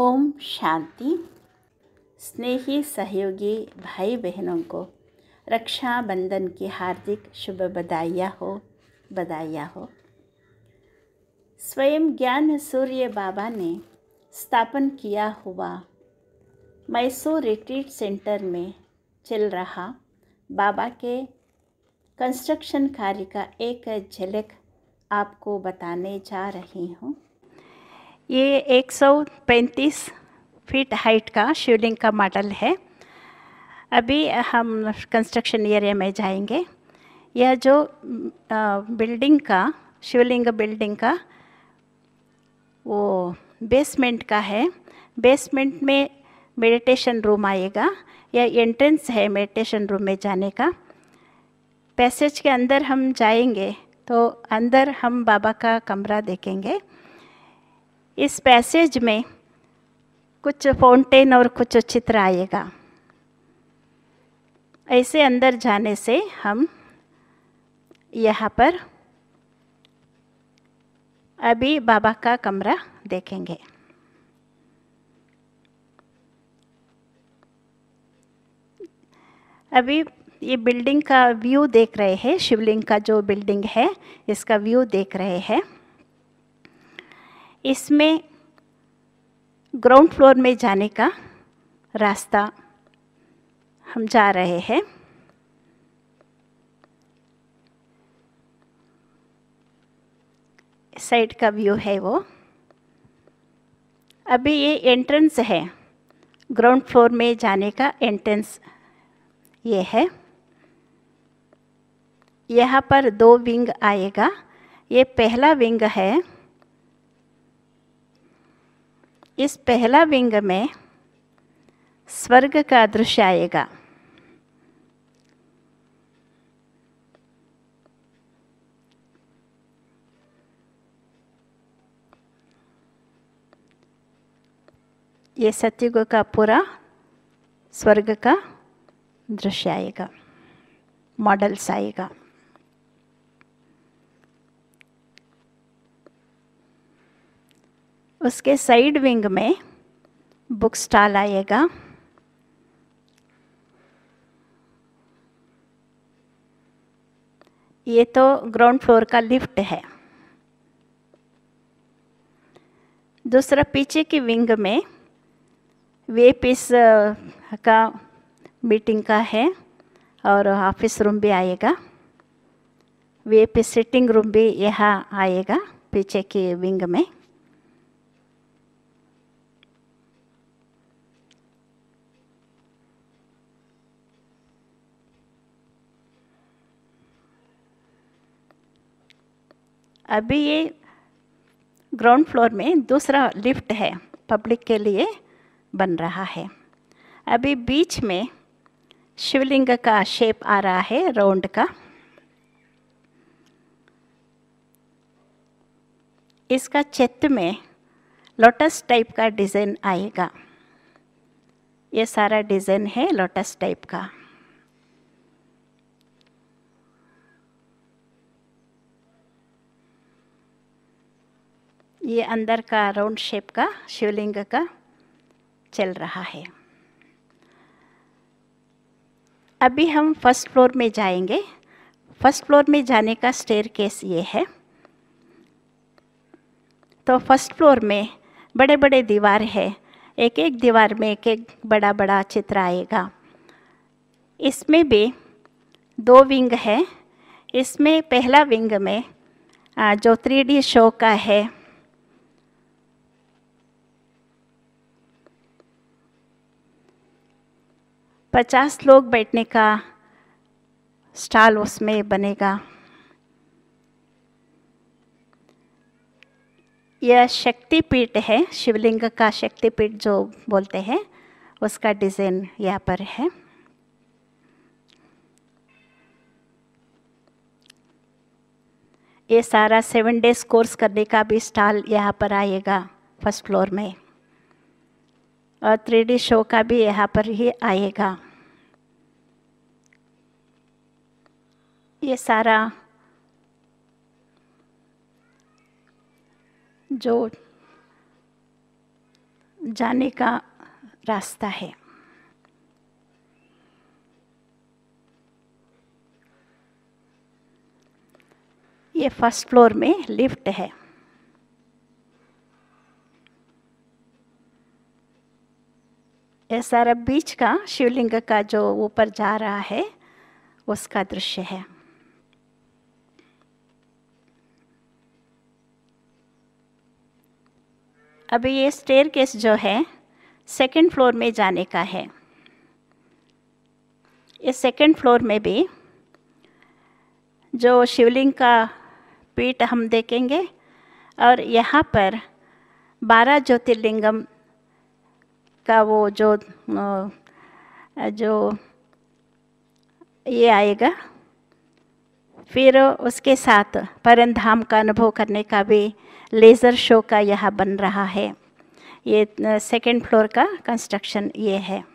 ओम शांति स्नेही सहयोगी भाई बहनों को रक्षाबंधन की हार्दिक शुभ बधाइयाँ हो बधाइयाँ हो स्वयं ज्ञान सूर्य बाबा ने स्थापन किया हुआ मैसूर रिट्रीट सेंटर में चल रहा बाबा के कंस्ट्रक्शन कार्य का एक झलक आपको बताने जा रही हूँ ये 135 फीट हाइट का शिवलिंग का मॉडल है अभी हम कंस्ट्रक्शन एरिया में जाएंगे यह जो बिल्डिंग का शिवलिंग बिल्डिंग का वो बेसमेंट का है बेसमेंट में मेडिटेशन रूम आएगा यह एंट्रेंस है मेडिटेशन रूम में जाने का पैसेज के अंदर हम जाएंगे तो अंदर हम बाबा का कमरा देखेंगे इस पैसेज में कुछ फाउंटेन और कुछ चित्र आएगा ऐसे अंदर जाने से हम यहाँ पर अभी बाबा का कमरा देखेंगे अभी ये बिल्डिंग का व्यू देख रहे हैं शिवलिंग का जो बिल्डिंग है इसका व्यू देख रहे हैं इसमें ग्राउंड फ्लोर में जाने का रास्ता हम जा रहे हैं साइड का व्यू है वो अभी ये एंट्रेंस है ग्राउंड फ्लोर में जाने का एंट्रेंस ये है यहाँ पर दो विंग आएगा ये पहला विंग है इस पहला विंग में स्वर्ग का दृश्य आएगा ये सत्युग का पूरा स्वर्ग का दृश्य आएगा मॉडल्स आएगा उसके साइड विंग में बुक स्टॉल आएगा ये तो ग्राउंड फ्लोर का लिफ्ट है दूसरा पीछे की विंग में वे पीस का मीटिंग का है और ऑफिस रूम भी आएगा वे पीस सिटिंग रूम भी यहाँ आएगा पीछे की विंग में अभी ये ग्राउंड फ्लोर में दूसरा लिफ्ट है पब्लिक के लिए बन रहा है अभी बीच में शिवलिंग का शेप आ रहा है राउंड का इसका चित्र में लोटस टाइप का डिज़ाइन आएगा ये सारा डिज़ाइन है लोटस टाइप का ये अंदर का राउंड शेप का शिवलिंग का चल रहा है अभी हम फर्स्ट फ्लोर में जाएंगे फर्स्ट फ्लोर में जाने का स्टेयर केस ये है तो फर्स्ट फ्लोर में बड़े बड़े दीवार है एक एक दीवार में एक एक बड़ा बड़ा चित्र आएगा इसमें भी दो विंग है इसमें पहला विंग में जो थ्री शो का है पचास लोग बैठने का स्टॉल उसमें बनेगा यह शक्तिपीठ है शिवलिंग का शक्तिपीठ जो बोलते हैं उसका डिज़ाइन यहाँ पर है ये सारा सेवन डेज कोर्स करने का भी स्टॉल यहाँ पर आएगा फर्स्ट फ्लोर में और थ्री शो का भी यहाँ पर ही आएगा ये सारा जो जाने का रास्ता है ये फर्स्ट फ्लोर में लिफ्ट है ये सारा बीच का शिवलिंग का जो ऊपर जा रहा है उसका दृश्य है अभी ये स्टेयर केस जो है सेकेंड फ्लोर में जाने का है इस सेकेंड फ्लोर में भी जो शिवलिंग का पीठ हम देखेंगे और यहाँ पर बारह ज्योतिर्लिंगम इसका वो जो जो ये आएगा फिर उसके साथ परम धाम का अनुभव करने का भी लेज़र शो का यह बन रहा है ये सेकेंड फ्लोर का कंस्ट्रक्शन ये है